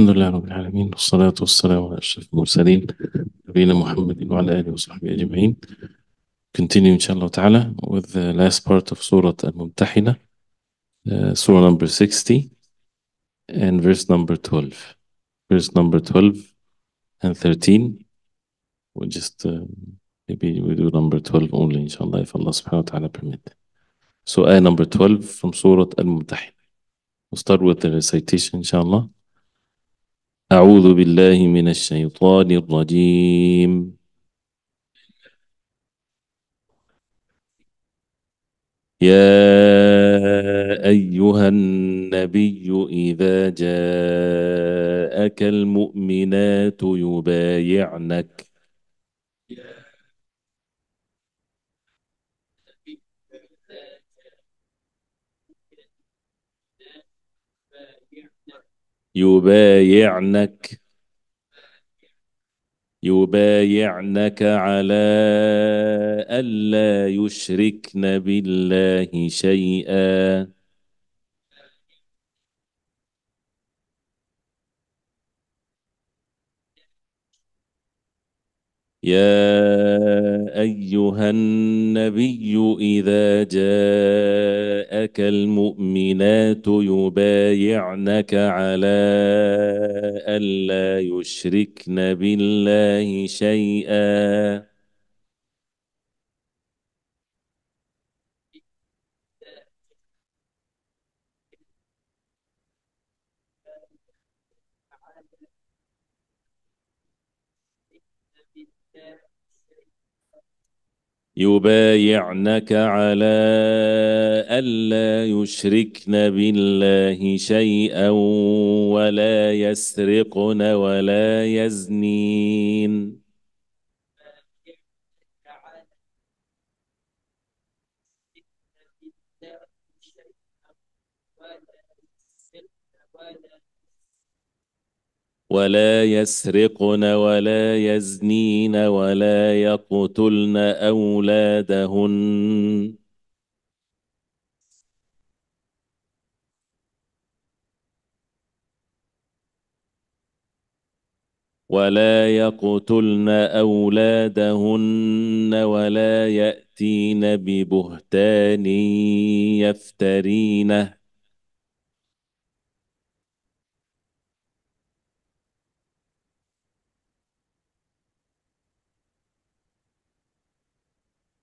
الحمد لله رب العالمين والصلاة والسلام على أشرف المرسلين نبينا محمد وعلى آله وصحبه أجمعين Continue inshallah ta'ala with the last part of Surah Al-Mumtahina uh, Surah number 60 and verse number 12 Verse number 12 and 13 We'll just uh, maybe we do number 12 only inshallah if Allah subhanahu wa ta'ala permit So ayah number 12 from Surah Al-Mumtahina We'll start with the recitation inshallah أعوذ بالله من الشيطان الرجيم يا أيها النبي إذا جاءك المؤمنات يبايعنك يبايعنك يبايعنك على ألا يشركن بالله شيئا يا ايها النبي اذا جاءك المؤمنات يبايعنك على الا يشركن بالله شيئا يبايعنك على ألا يشركن بالله شيئا ولا يسرقن ولا يزنين ولا يسرقن ولا يزنين ولا يقتلن أولادهن ولا يقتلن أولادهن ولا يأتين ببهتان يفترينه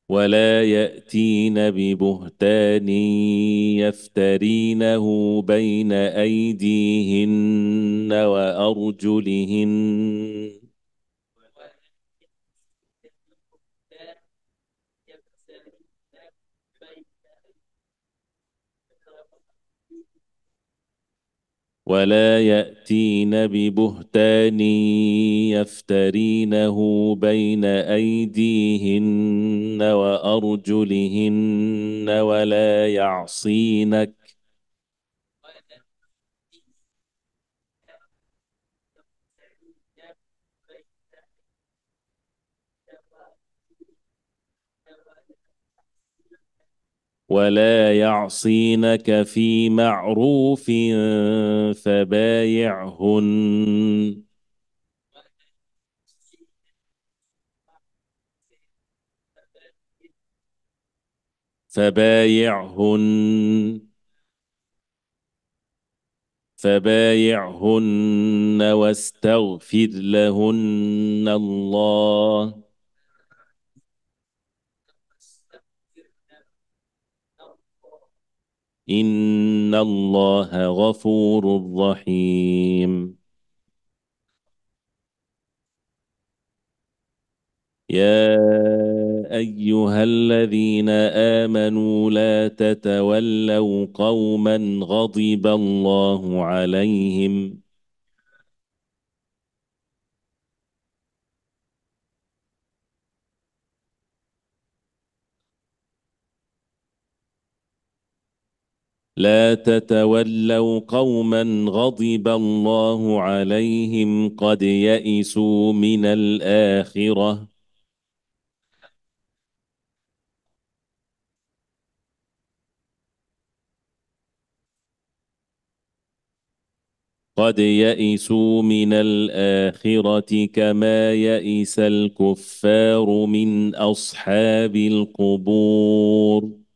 ولا ياتين ببهتان يفترينه بين ايديهن وارجلهن ولا ياتين ببهتان يفترينه بين ايديهن وارجلهن ولا يعصينك ولا يعصينك في معروف فبايعهن فبايعهن فبايعهن واستغفر لهن الله إن الله غفور رحيم يا أيها الذين آمنوا لا تتولوا قوما غضب الله عليهم لا تتولوا قوما غضب الله عليهم قد يئسوا من الآخرة قد يئسوا من الآخرة كما يئس الكفار من أصحاب القبور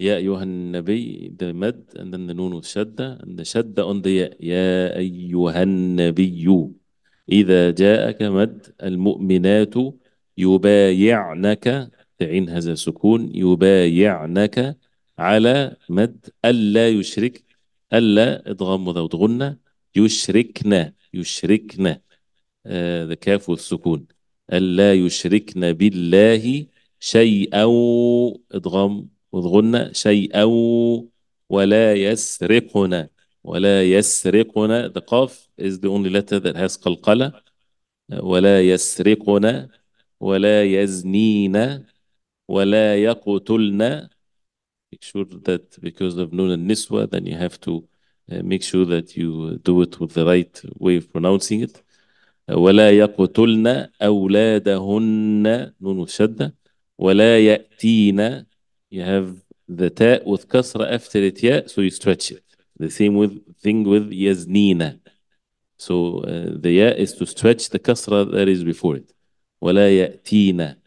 يا أيها النبي ده مد and then نون والشدة and شدة on the يا أيها النبي إذا جاءك مد المؤمنات يبايعنك تعين هذا سكون يبايعنك على مد ألا يشرك ألا اضغم وذوت غنة يشركنا يشركنا آه ذا كاف والسكون ألا يشركن بالله شيئا اضغم شيء أو ولا يسرقنا ولا يسرقنا the قاف is the only letter that has قلقلة ولا يسرقنا ولا يزنينا ولا يقتلنا make sure that because of نون النسوة then you have to make sure that you do it with the right way of pronouncing it ولا يقتلنا أولادهن نون الشدة ولا يأتينا you have the ta with kasra after it ya, so you stretch it. The same with thing with yaznina. So uh, the ya is to stretch the kasra that is before it. ولا يأتينا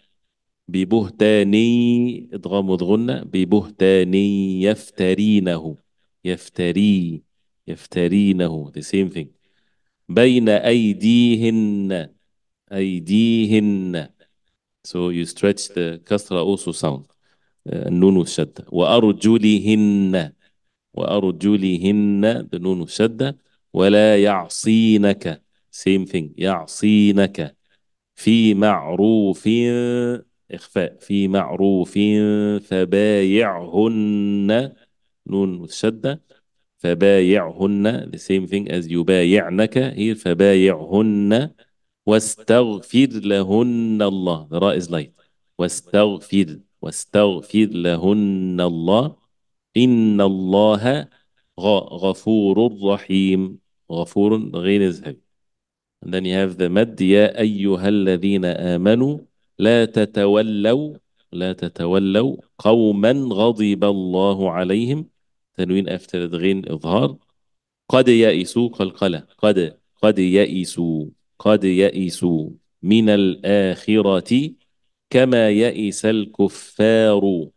ببهتاني ادغام وضغن ببهتاني يفترينه يفتري يفترينه the same thing بين أيديهن أيديهن so you stretch the kasra also sound النون والشدة وأرجلهن وأرجلهن بنون والشدة ولا يعصينك same thing يعصينك في معروف إخفاء في معروف فبايعهن نون والشدة فبايعهن the same thing as يبايعنك here فبايعهن واستغفر لهن الله the را is light واستغفر واستغفر لهن الله إن الله غفور رحيم غفور غير ذهبي and then you have the مد يا أيها الذين آمنوا لا تتولوا لا تتولوا قوما غضب الله عليهم تنوين after the غين إظهار قد يئسوا قلقلة قد قد يئسوا قد يئسوا من الآخرة كما يئس الكفار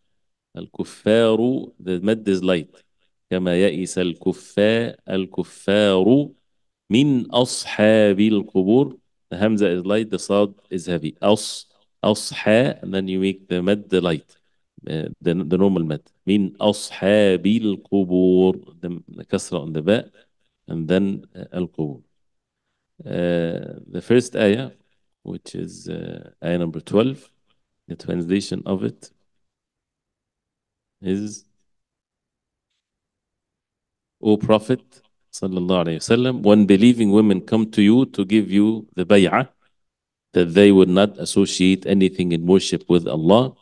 الكفار the مد is light كما يئس الكفاء الكفار من أصحاب القبور the همزة is light the صاد is heavy أص أصحى and then you make the مد light the, the normal مد من أصحاب القبور the كسرة on the back and then القبور uh, the first ayah which is uh, ayah number 12 the translation of it is O Prophet وسلم, when believing women come to you to give you the bay'ah that they would not associate anything in worship with Allah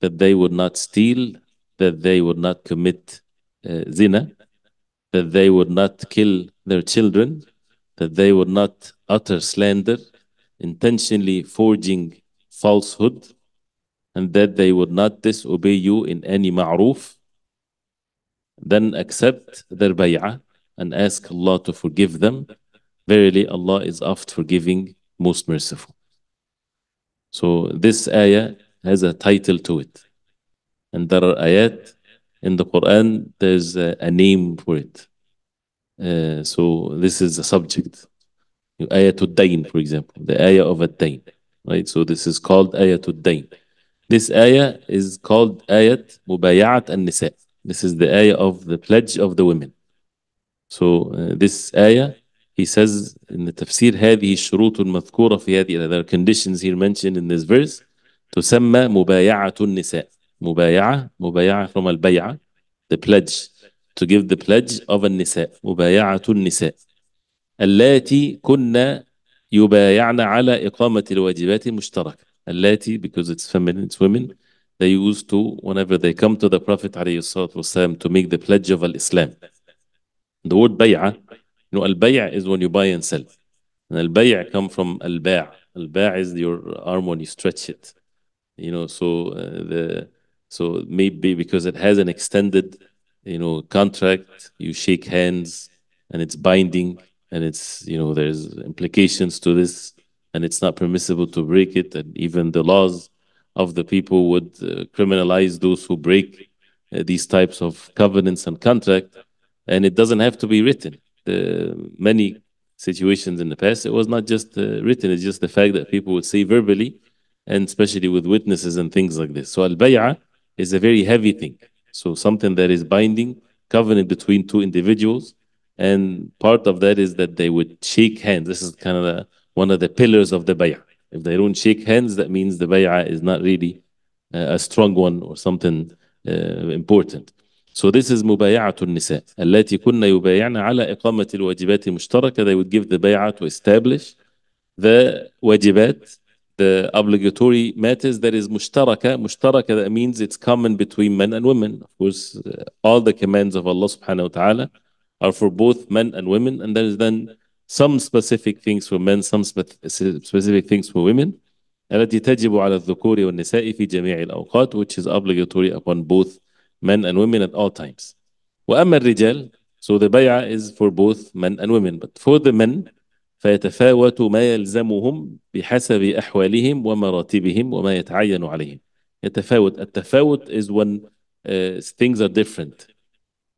that they would not steal that they would not commit uh, zina that they would not kill their children that they would not utter slander intentionally forging falsehood and that they would not disobey you in any ma'ruf, then accept their bay'ah and ask Allah to forgive them. Verily, Allah is oft forgiving, most merciful. So this ayah has a title to it. And there are ayat in the Quran, there's a, a name for it. Uh, so this is the subject. Ayat to Dain, for example, the ayah of a Dain, right? So this is called Ayat to Dain. This ayah is called ayat mubayat al-nisa. This is the ayah of the pledge of the women. So uh, this ayah, he says in the tafsir, هذه الشروط المذكورة في هذه there are conditions here mentioned in this verse تسمى مبايعة النساء مبايعة مبايعة from البيعة the pledge to give the pledge of النساء مبايعة النساء التي كنا يبايعن على إقامة الواجبات المشتركة Allati, because it's feminine, it's women, they used to, whenever they come to the Prophet والسلام, to make the pledge of Al-Islam. The word bay'ah, you know, al-bay'ah is when you buy and sell. And al-bay'ah come from al-ba' al-ba' is your arm when you stretch it. You know, so uh, the so maybe because it has an extended, you know, contract, you shake hands and it's binding and it's, you know, there's implications to this and it's not permissible to break it. And even the laws of the people would uh, criminalize those who break uh, these types of covenants and contract. And it doesn't have to be written. many situations in the past, it was not just uh, written, it's just the fact that people would say verbally, and especially with witnesses and things like this. So, al bay'ah is a very heavy thing. So, something that is binding, covenant between two individuals. And part of that is that they would shake hands. This is kind of the one of the pillars of the bay'ah. If they don't shake hands, that means the bay'ah is not really uh, a strong one or something uh, important. So this is مبايعة النساء التي كنا يبايعن على إقامة الواجبات المشتركة they would give the bay'ah to establish the wajibat the obligatory matters that is مشتركة مشتركة that means it's common between men and women of course uh, all the commands of Allah subhanahu wa ta'ala are for both men and women and there is then some specific things for men, some specific things for women. التي تجب على الذكور والنساء في جميع الأوقات which is obligatory upon both men and women at all times. وأما الرجال so the bay'ah is for both men and women but for the men فيتفاوت ما يلزمهم بحسب أحوالهم ومراتبهم وما يتعين عليهم. يتفاوت التفاوت is when uh, things are different.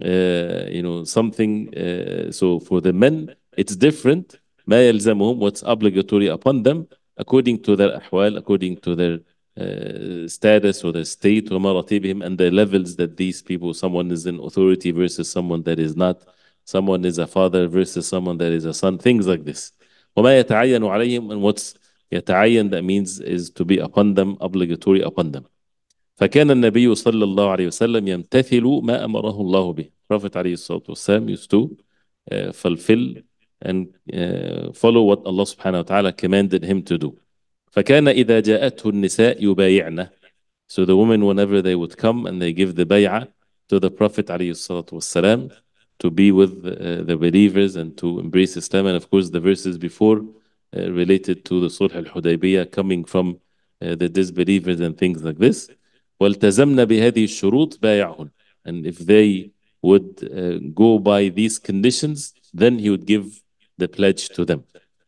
Uh, you know something uh, so for the men it's different ما يلزمهم what's obligatory upon them according to their أحوال according to their uh, status or their state ومراتبهم and the levels that these people someone is in authority versus someone that is not someone is a father versus someone that is a son things like this وما يتعين عليهم and what's يتعين that means is to be upon them obligatory upon them فكان النبي صلى الله عليه وسلم يمتثل ما أمره الله به Prophet عليه الصلاة والسلام used to uh, fulfill and uh, follow what Allah subhanahu wa ta'ala commanded him to do. فكان إذا جاءته النساء يبايعنا So the women, whenever they would come and they give the bay'ah to the Prophet والسلام, to be with uh, the believers and to embrace Islam. And of course, the verses before uh, related to the Sulh al Hudaybiyah coming from uh, the disbelievers and things like this. والتزمنا بهذه الشروط بايعهن and if they would uh, go by these conditions then he would give the pledge to them.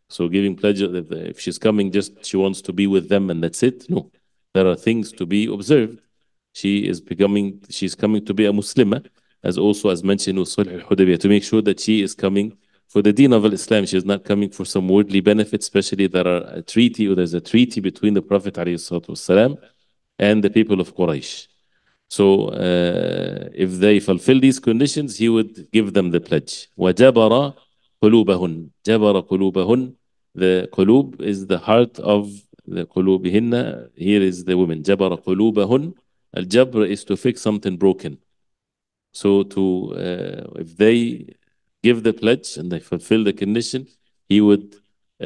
So giving pledge, if she's coming just, she wants to be with them and that's it. No, there are things to be observed. She is becoming, she's coming to be a Muslimah, eh? as also as mentioned with Sulh al-Hudaybiyah, to make sure that she is coming for the deen of Islam. She is not coming for some worldly benefit, especially there are a treaty or there's a treaty between the Prophet والسلام, and the people of Quraysh. So uh, if they fulfill these conditions, he would give them the pledge. وَجَبَرَ قلوبهن جبر قلوبهن the قلوب is the heart of the قلوبهن here is the women جبر قلوبهن الجبر is to fix something broken so to uh, if they give the pledge and they fulfill the condition he would uh,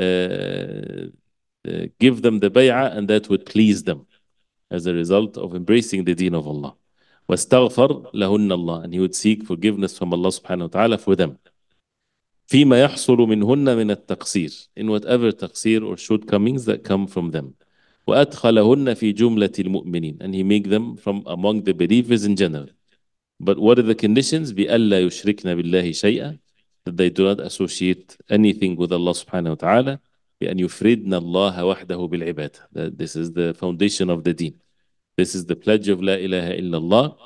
uh, give them the bay'ah and that would please them as a result of embracing the deen of Allah. وَاسْتَغْفَرْ لَهُنَّ اللَّهِ And he would seek forgiveness from Allah subhanahu wa ta'ala for them. فيما يحصل منهن من التقصير in whatever تقصير or shortcomings that come from them وأدخلهن في جملة المؤمنين and he make them from among the believers in general but what are the conditions بألا يشركن بالله شيئا that they do not associate anything with Allah subhanahu wa ta'ala بأن يفردن الله وحده بالعبادة that this is the foundation of the deen this is the pledge of لا إله إلا الله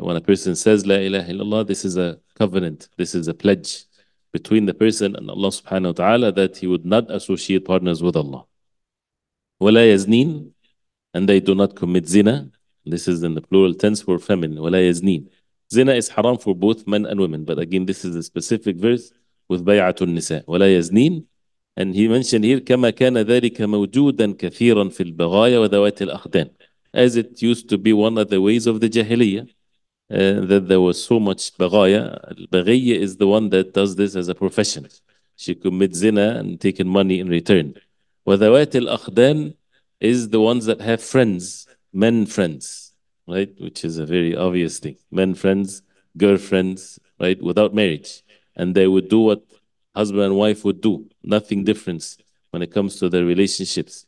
when a person says لا إله إلا الله this is a covenant this is a pledge between the person and Allah subhanahu wa ta'ala that he would not associate partners with Allah. وَلَا يَزْنِينَ And they do not commit zina. This is in the plural tense for feminine. وَلَا يَزْنِينَ Zina is haram for both men and women. But again, this is a specific verse with بَيْعَةُ النِّسَاء وَلَا يَزْنِينَ And he mentioned here كما كان ذلك موجودا كثيرا في البغايا وذوات الأخدان as it used to be one of the ways of the Jahiliyyah uh, that there was so much bagaya. Bagaya is the one that does this as a profession. She commits zina and taking money in return. وذوات الأخدان is the ones that have friends, men friends, right? Which is a very obvious thing. Men friends, girlfriends, right? Without marriage. And they would do what husband and wife would do. Nothing difference when it comes to their relationships.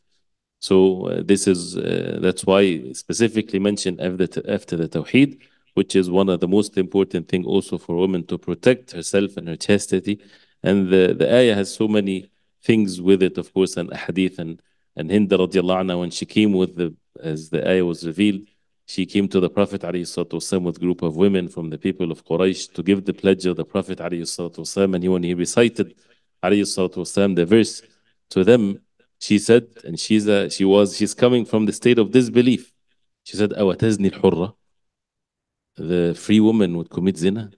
So uh, this is, uh, that's why specifically mentioned after the, after the Tawheed, which is one of the most important thing also for women to protect herself and her chastity. And the, the ayah has so many things with it, of course, and hadith and, and Hinda radiallahu anha, when she came with the, as the ayah was revealed, she came to the Prophet والسلام, with a group of women from the people of Quraysh to give the pledge of the Prophet والسلام, and he, when he recited والسلام, the verse to them, she said, and she's a, uh, she was she's coming from the state of disbelief. She said, أَوَتَزْنِي الْحُرَّةِ the free woman would commit zina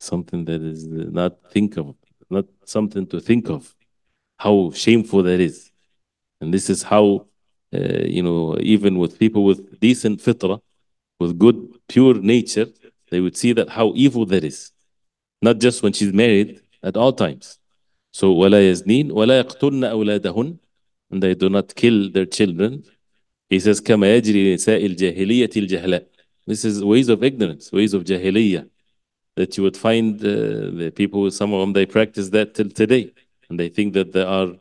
something that is not think of not something to think of how shameful that is and this is how uh, you know even with people with decent fitra with good pure nature they would see that how evil that is not just when she's married at all times so ولا يزنين ولا يقتلن أولادهن and they do not kill their children he says كما يجري نساء الجاهلية الجهلاء this is ways of ignorance, ways of jahiliyyah, that you would find uh, the people, some of them, they practice that till today. And they think that they are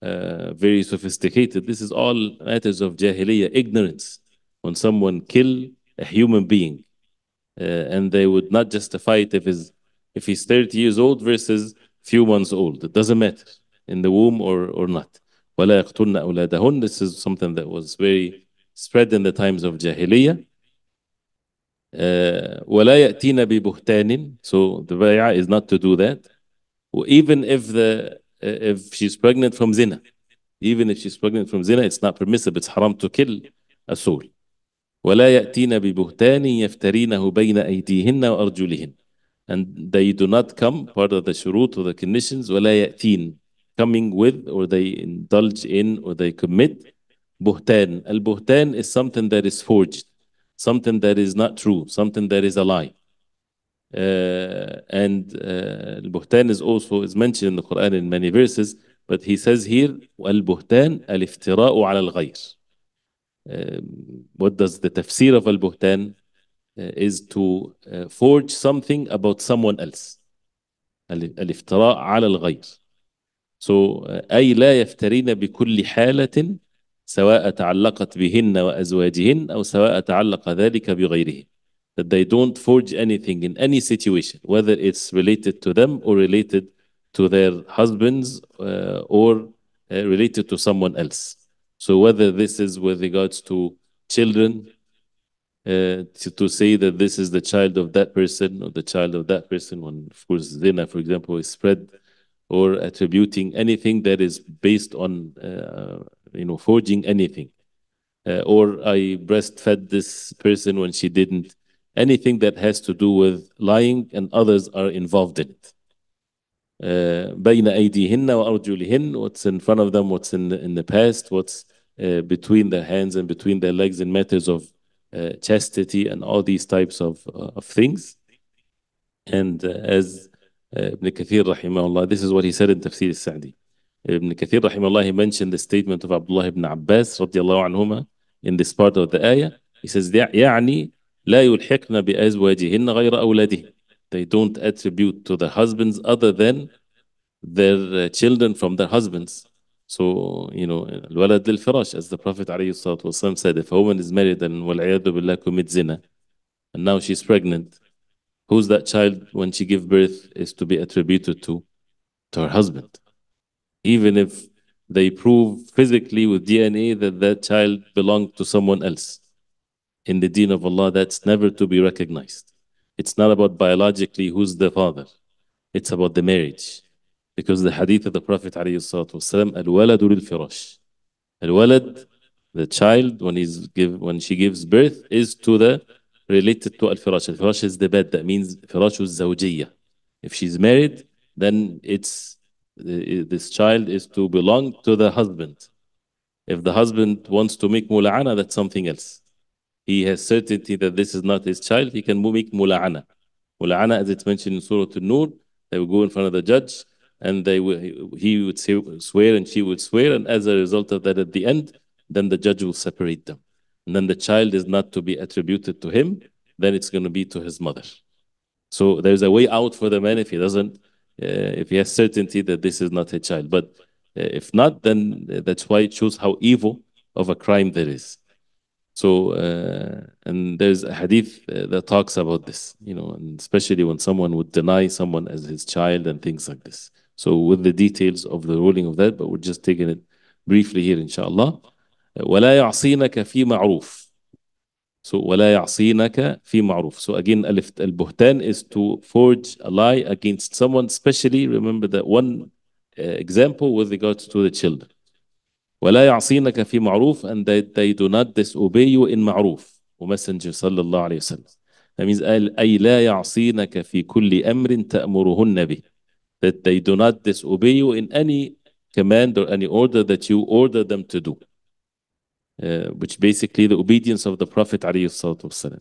uh, very sophisticated. This is all matters of jahiliyyah, ignorance. When someone kill a human being, uh, and they would not justify it if he's, if he's 30 years old versus few months old. It doesn't matter in the womb or, or not. This is something that was very spread in the times of Jahiliyyah. Uh, ولا يأتينا ببهتان so the bay'ah is not to do that even if the uh, if she's pregnant from zina even if she's pregnant from zina it's not permissible it's haram to kill a soul ولا يأتينا ببهتان يفترينه بين أيديهن وأرجلهن and they do not come part of the shurut or the conditions ولا يأتين coming with or they indulge in or they commit buhtan al buhtan is something that is forged something that is not true, something that is a lie. Uh, and uh, al-buhtan is also is mentioned in the Quran in many verses, but he says here al-buhtan al-iftira'u ala al-ghayr. Um, what does the tafsir of al-buhtan uh, is to uh, forge something about someone else. الافتراء 'ala الغير. So uh, la لا bi kulli حالة سواء تعلقت بهن وأزواجهن أو سواء تعلق ذلك بغيرهم that they don't forge anything in any situation whether it's related to them or related to their husbands uh, or uh, related to someone else so whether this is with regards to children uh, to, to say that this is the child of that person or the child of that person when of course zina for example is spread or attributing anything that is based on uh, you know, forging anything. Uh, or I breastfed this person when she didn't. Anything that has to do with lying and others are involved in it. بين أيديهن وأرجلهن what's in front of them, what's in the, in the past, what's uh, between their hands and between their legs in matters of uh, chastity and all these types of, uh, of things. And uh, as uh, Ibn Kathir rahimahullah, this is what he said in Tafsir al-Sa'di. Ibn Kathir rahimahullah, he mentioned the statement of Abdullah ibn Abbas radiallahu anhuma in this part of the ayah. He says, يعني لا يلحقن بأزواجهن غير أولادهن. They don't attribute to the husbands other than their uh, children from their husbands. So, you know, الولد للفراش, as the Prophet والسلام, said, if a woman is married and وَالْعِيَادُ بِاللَّهِ commits zina, and now she's pregnant, who's that child when she gives birth is to be attributed to? To her husband even if they prove physically with DNA that that child belonged to someone else. In the deen of Allah, that's never to be recognized. It's not about biologically who's the father. It's about the marriage. Because the hadith of the Prophet والسلام, al firash. Al-walad, the child, when, he's give, when she gives birth, is to the related to al-firash. Al-firash is the bed. That means firash is zawjiyah. If she's married, then it's this child is to belong to the husband. If the husband wants to make mula'ana, that's something else. He has certainty that this is not his child, he can make mula'ana. Mula'ana, as it's mentioned in Surah An-Nur, they would go in front of the judge and they will, he would swear and she would swear, and as a result of that, at the end, then the judge will separate them. And then the child is not to be attributed to him, then it's going to be to his mother. So there's a way out for the man if he doesn't uh, if he has certainty that this is not a child. But uh, if not, then uh, that's why it shows how evil of a crime there is. So, uh, and there's a hadith that talks about this, you know, and especially when someone would deny someone as his child and things like this. So, with the details of the ruling of that, but we're just taking it briefly here, inshallah. وَلَا يَعْصِينَكَ فِي مَعْرُوفٍ So ولا يعصينك في معروف. So again, البهتان is to forge a lie against someone, especially remember that one uh, example with regards to the children. ولا يعصينك في معروف and that they do not disobey you in معروف. ومسنجر صلى الله عليه وسلم. That means أي لا يعصينك في كل أمر تأمرهن به. That they do not disobey you in any command or any order that you order them to do. Uh, which basically the obedience of the Prophet عليه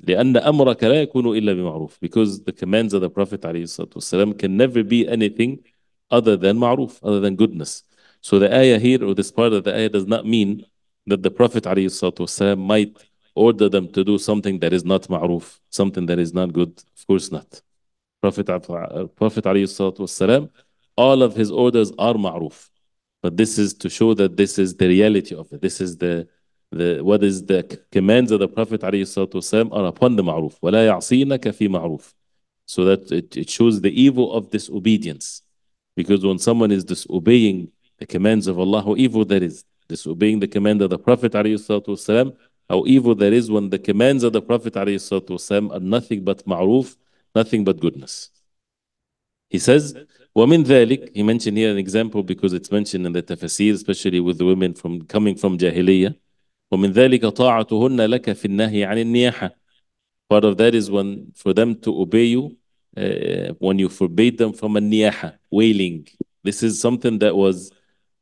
لأن أمرك لا يكون إلا بمعروف because the commands of the Prophet عليه والسلام can never be anything other than معروف, other than goodness. So the ayah here or this part of the ayah does not mean that the Prophet والسلام, might order them to do something that is not معروف, something that is not good. Of course not. Prophet, uh, Prophet والسلام, all of his orders are معروف. But this is to show that this is the reality of it. This is the the, what is the commands of the Prophet والسلام, are upon the ma'ruf. وَلَا يَعْصِينَكَ فِي ma'ruf. So that it, it shows the evil of disobedience. Because when someone is disobeying the commands of Allah, how evil that is. Disobeying the command of the Prophet والسلام, how evil that is when the commands of the Prophet والسلام, are nothing but ma'ruf, nothing but goodness. He says, وَمِن ذَلِكَ He mentioned here an example because it's mentioned in the tafsir, especially with the women from coming from Jahiliyyah. ومن ذلك طاعتهن لك في النهي عن النياحة part of that is when for them to obey you uh, when you forbade them from النياحة wailing this is something that was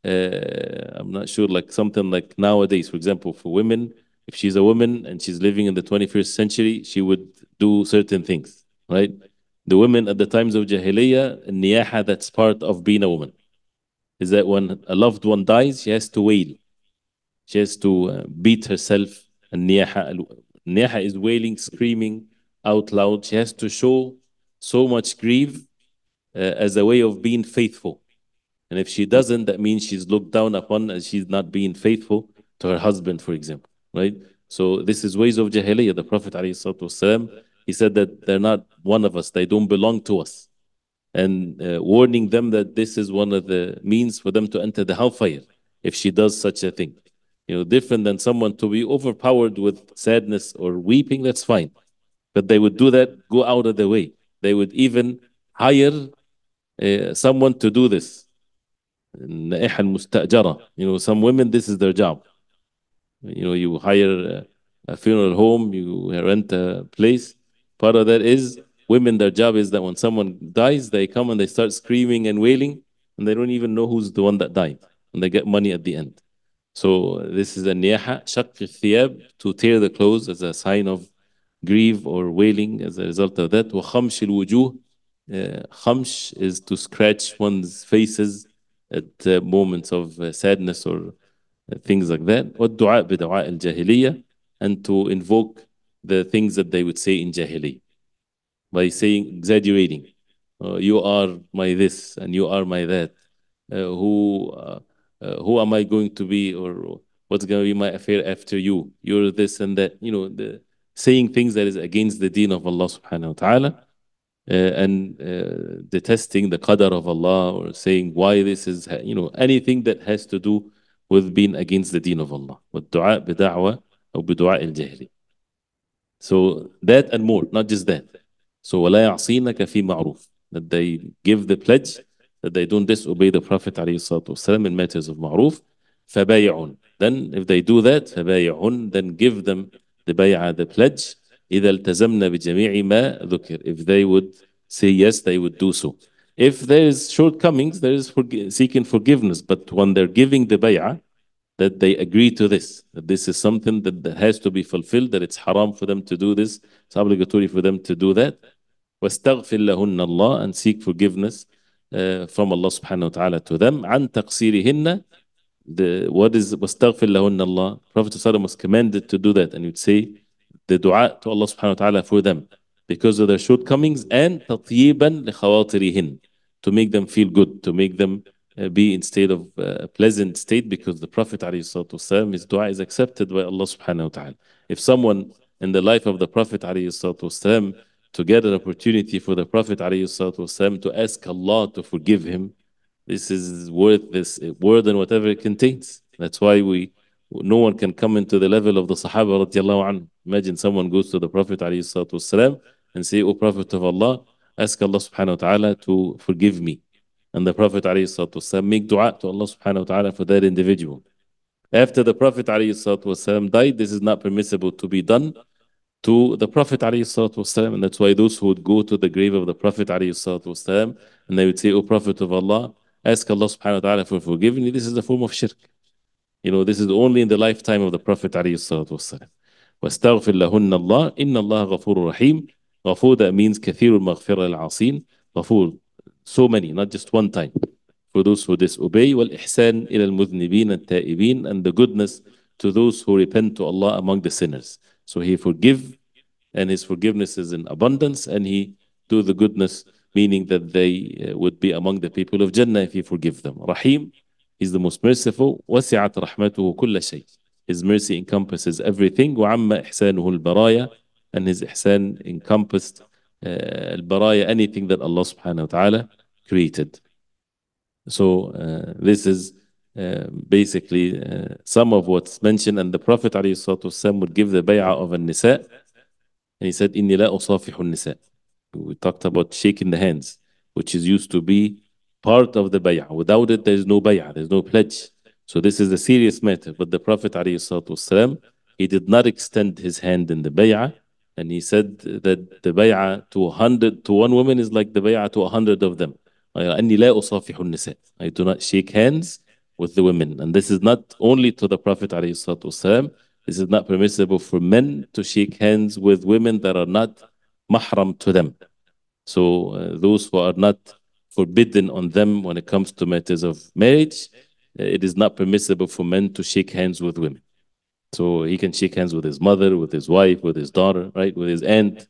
uh, I'm not sure like something like nowadays for example for women if she's a woman and she's living in the 21st century she would do certain things right the women at the times of Jahiliyyah niyaha that's part of being a woman is that when a loved one dies she has to wail she has to uh, beat herself. Niyaha, Niaha is wailing, screaming out loud. She has to show so much grief uh, as a way of being faithful. And if she doesn't, that means she's looked down upon and she's not being faithful to her husband, for example, right? So this is ways of jahiliyyah. The Prophet والسلام, he said that they're not one of us, they don't belong to us. And uh, warning them that this is one of the means for them to enter the hellfire if she does such a thing you know, different than someone to be overpowered with sadness or weeping, that's fine. But they would do that, go out of their way. They would even hire uh, someone to do this. You know, some women, this is their job. You know, you hire a, a funeral home, you rent a place. Part of that is women, their job is that when someone dies, they come and they start screaming and wailing, and they don't even know who's the one that died. And they get money at the end. So this is a niyaha, shaq thiyab, to tear the clothes as a sign of grief or wailing as a result of that. وخمش الوجوه, uh, is to scratch one's faces at uh, moments of uh, sadness or uh, things like that. والدعاء بدعاء الجاهلية, and to invoke the things that they would say in jahili by saying, exaggerating. Uh, you are my this and you are my that. Uh, who uh, who am I going to be or what's going to be my affair after you? You're this and that. You know, the, saying things that is against the deen of Allah subhanahu wa ta'ala uh, and uh, detesting the qadar of Allah or saying why this is, you know, anything that has to do with being against the deen of Allah. So that and more, not just that. So وَلَا يَعْصِينَكَ فِي مَعْرُوفٍ That they give the pledge that they don't disobey the Prophet والسلام, in matters of ma'ruf, فبايعون. Then if they do that, فبايعون. Then give them the bay'ah, the pledge, إِذَا الْتَزَمْنَا بِجَمِيعِ مَا ذُكِرْ If they would say yes, they would do so. If there is shortcomings, there is forg seeking forgiveness. But when they're giving the bay'ah, that they agree to this, that this is something that has to be fulfilled, that it's haram for them to do this, it's obligatory for them to do that. وَاسْتَغْفِرْ لَهُنَّ اللَّهِ And seek forgiveness from Allah subhanahu wa ta'ala to them. عن taqsirihinna, the what is لهن الله. Prophet was commanded to do that and you'd say the dua to Allah subhanahu wa ta'ala for them because of their shortcomings and tatyiban likhawatirihin to make them feel good, to make them uh, be in state of uh, pleasant state because the Prophet والسلام, his dua is accepted by Allah subhanahu wa ta'ala. If someone in the life of the Prophet والسلام, to get an opportunity for the Prophet والسلام, to ask Allah to forgive him, this is worth this word and whatever it contains. That's why we no one can come into the level of the Sahaba عنه. Imagine someone goes to the Prophet والسلام, and say, O Prophet of Allah, ask Allah subhanahu wa ta'ala to forgive me. And the Prophet والسلام, make dua to Allah subhanahu wa ta'ala for that individual. After the Prophet والسلام, died, this is not permissible to be done to the Prophet والسلام, and that's why those who would go to the grave of the Prophet والسلام, and they would say, O Prophet of Allah, ask Allah subhanahu wa ta'ala for forgiveness. This is the form of shirk. You know, this is only in the lifetime of the Prophet والسلام. واستغفر لهن الله إن الله غفور رحيم غفور that means كثير المغفرة العاصين غفور so many not just one time for those who disobey والإحسان إلى المذنبين التائبين and the goodness to those who repent to Allah among the sinners so he forgive and his forgiveness is in abundance and he do the goodness, meaning that they uh, would be among the people of Jannah if he forgive them. Rahim is the most merciful. وَسِعَتْ رَحْمَتُهُ كُلَّ شَيْءٍ His mercy encompasses everything. وَعَمَّ إِحْسَانُهُ baraya And his ihsan encompassed uh, al-baraya, anything that Allah subhanahu wa ta'ala created. So uh, this is uh, basically uh, some of what's mentioned, and the Prophet والسلام, would give the bay'ah of an nisa, and he said, "Inni la usafihu nisa." We talked about shaking the hands, which is used to be part of the bay'ah. Without it, there is no bay'ah, there is no pledge. So this is a serious matter. But the Prophet والسلام, he did not extend his hand in the bay'ah, and he said that the bay'ah to hundred to one woman is like the bay'ah to a hundred of them. I do not shake hands with the women. And this is not only to the Prophet والسلام, this is not permissible for men to shake hands with women that are not mahram to them. So uh, those who are not forbidden on them when it comes to matters of marriage, uh, it is not permissible for men to shake hands with women. So he can shake hands with his mother, with his wife, with his daughter, right, with his aunt,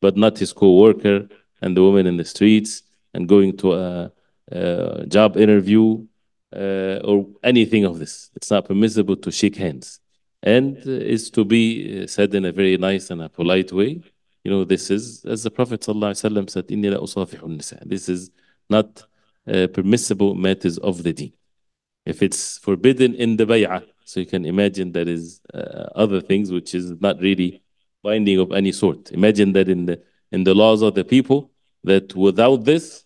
but not his co-worker and the woman in the streets and going to a, a job interview uh, or anything of this. It's not permissible to shake hands. And uh, is to be uh, said in a very nice and a polite way. You know, this is, as the Prophet ﷺ said, Inni la nisa. This is not uh, permissible matters of the deen. If it's forbidden in the bay'ah, so you can imagine that is uh, other things which is not really binding of any sort. Imagine that in the in the laws of the people, that without this,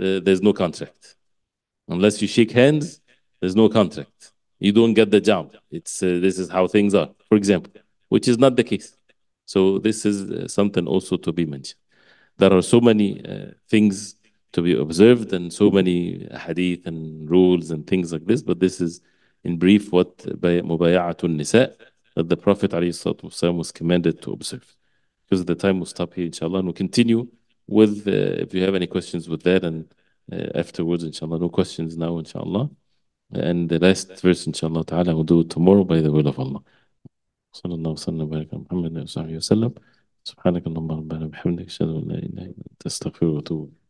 uh, there's no contract. Unless you shake hands, there's no contract. You don't get the job. It's uh, this is how things are. For example, which is not the case. So this is uh, something also to be mentioned. There are so many uh, things to be observed and so many hadith and rules and things like this. But this is in brief what mubayatun nisa that the Prophet ﷺ was commanded to observe. Because the time we'll stop here, inshallah, and we'll continue with uh, if you have any questions with that and uh, afterwards, inshallah. No questions now, inshallah. And the last verse, inshallah ta'ala, we'll do it tomorrow by the will of Allah. Sallallahu alayhi wa sallam. على محمد وصحبه وسلم سبحانك اللهم ربنا